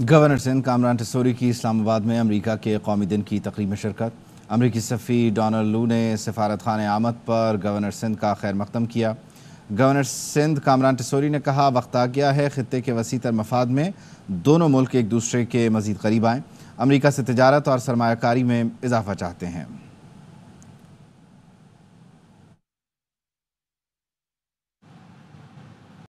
governor Sindh Kamran टसोरी की इस्लामाबाद में अमरीका के कौमी दिन की तकरीब में शिरकत अमरीकी सफ़ी डोनल्ड लू ने सफारत खान आमद पर गवर्नर सिंध का खैर मकदम किया गवर्नर सिंध कामरान टसोरी ने कहा वक्त आ गया है ख़त्े के वसी तर मफाद में दोनों मुल्क एक दूसरे के मज़ीद करीब आएँ अमरीका से तजारत और सरमाकारी में इजाफा चाहते हैं